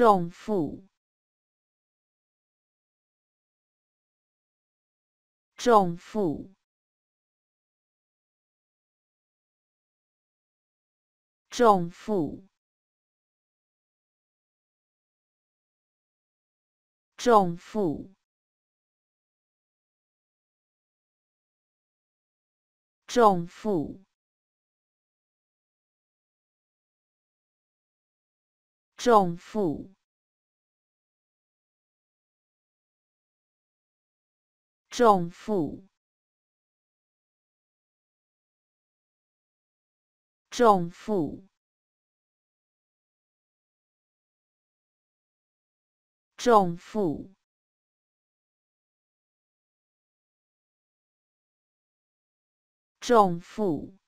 重负，重负，重负，重负，重负。重负，重负，重负，重负，重负。